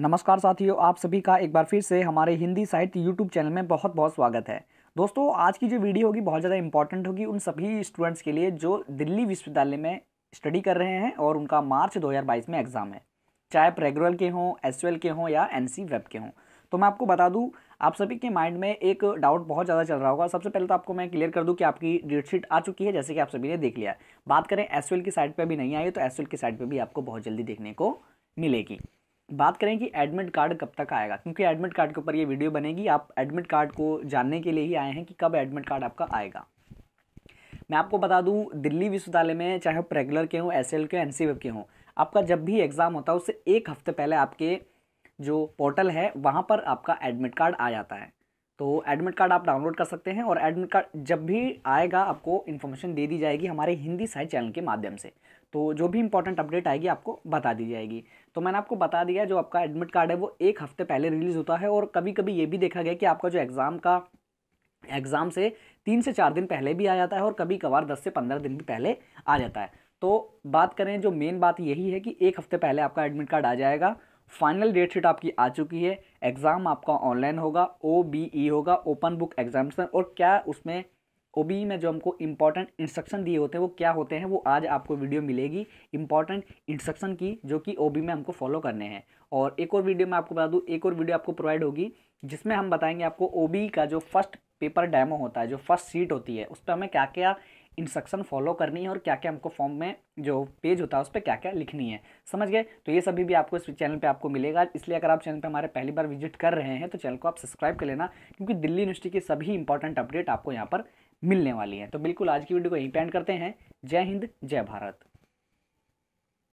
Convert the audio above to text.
नमस्कार साथियों आप सभी का एक बार फिर से हमारे हिंदी साहित्य यूट्यूब चैनल में बहुत बहुत स्वागत है दोस्तों आज की जो वीडियो होगी बहुत ज़्यादा इंपॉर्टेंट होगी उन सभी स्टूडेंट्स के लिए जो दिल्ली विश्वविद्यालय में स्टडी कर रहे हैं और उनका मार्च 2022 में एग्ज़ाम है चाहे प्रेगुरल के हों एस के हों या एन वेब के हों तो मैं आपको बता दूँ आप सभी के माइंड में एक डाउट बहुत ज़्यादा चल रहा होगा सबसे पहले तो आपको मैं क्लियर कर दूँ कि आपकी डेटशीट आ चुकी है जैसे कि आप सभी ने देख लिया बात करें एस की साइड पर भी नहीं आई तो एस की साइड पर भी आपको बहुत जल्दी देखने को मिलेगी बात करें कि एडमिट कार्ड कब तक आएगा क्योंकि एडमिट कार्ड के ऊपर ये वीडियो बनेगी आप एडमिट कार्ड को जानने के लिए ही आए हैं कि कब एडमिट कार्ड आपका आएगा मैं आपको बता दूं दिल्ली विश्वविद्यालय में चाहे आप रेगुलर के हों एस एल के हों एन e के हों आपका जब भी एग्ज़ाम होता है उससे एक हफ्ते पहले आपके जो पोर्टल है वहाँ पर आपका एडमिट कार्ड आ जाता है तो एडमिट कार्ड आप डाउनलोड कर सकते हैं और एडमिट कार्ड जब भी आएगा आपको इन्फॉर्मेशन दे दी जाएगी हमारे हिंदी साइड चैनल के माध्यम से तो जो भी इंपॉर्टेंट अपडेट आएगी आपको बता दी जाएगी तो मैंने आपको बता दिया जो आपका एडमिट कार्ड है वो एक हफ्ते पहले रिलीज़ होता है और कभी कभी ये भी देखा गया कि आपका जो एग्ज़ाम का एग्ज़ाम से तीन से चार दिन पहले भी आ जाता है और कभी कभार दस से पंद्रह दिन भी पहले आ जाता है तो बात करें जो मेन बात यही है कि एक हफ्ते पहले आपका एडमिट कार्ड आ जाएगा फाइनल डेट शीट आपकी आ चुकी है एग्ज़ाम आपका ऑनलाइन होगा ओ बी ई होगा ओपन बुक एग्जामिनेशन और क्या उसमें ओ बी e में जो हमको इम्पॉर्टेंट इंस्ट्रक्शन दिए होते हैं वो क्या होते हैं वो आज आपको वीडियो मिलेगी इंपॉर्टेंट इंस्ट्रक्शन की जो कि ओ बी e में हमको फॉलो करने हैं और एक और वीडियो मैं आपको बता दूँ एक और वीडियो आपको प्रोवाइड होगी जिसमें हम बताएंगे आपको ओ बी e का जो फर्स्ट पेपर डैमो होता है जो फर्स्ट सीट होती है उस पर हमें क्या क्या इंस्ट्रक्शन फॉलो करनी है और क्या क्या हमको फॉर्म में जो पेज होता है उस पर क्या क्या लिखनी है समझ गए तो ये सभी भी आपको इस चैनल पे आपको मिलेगा इसलिए अगर आप चैनल पे हमारे पहली बार विजिट कर रहे हैं तो चैनल को आप सब्सक्राइब कर लेना क्योंकि दिल्ली यूनिवर्सिटी की सभी इंपॉर्टेंट अपडेट आपको यहाँ पर मिलने वाली है तो बिल्कुल आज की वीडियो को यहीं पेंड करते हैं जय हिंद जय भारत